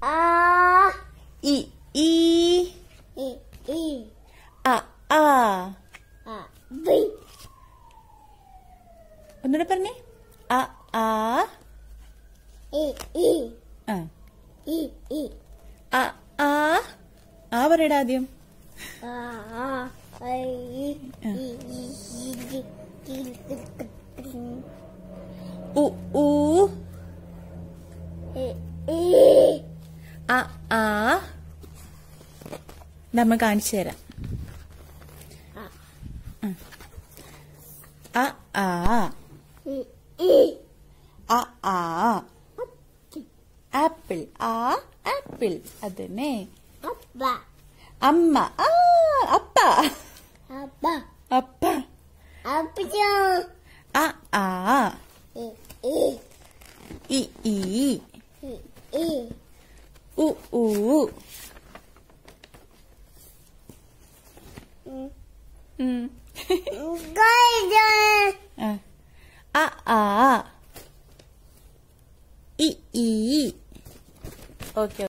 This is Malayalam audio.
啊一一一一啊啊啊 b ഒന്നുകൂടെ പറഞ്ഞേ ആ ആ ഇ ഇ ആ ഇ ഇ ആ ആ ആ പറയട ആദ്യം ഉ ഉ അ ആ നമ്മ കാണിച്ചു തരാം ആ ആ ആപ്പിൾ ആ ആപ്പിൾ അതന്നെ അമ്മ ആ അപ്പ അപ്പ അ ആ ഇ ഇ Ooh, ooh, ooh. Mm. Mm. uh. Ah, ah. E, e. Okay.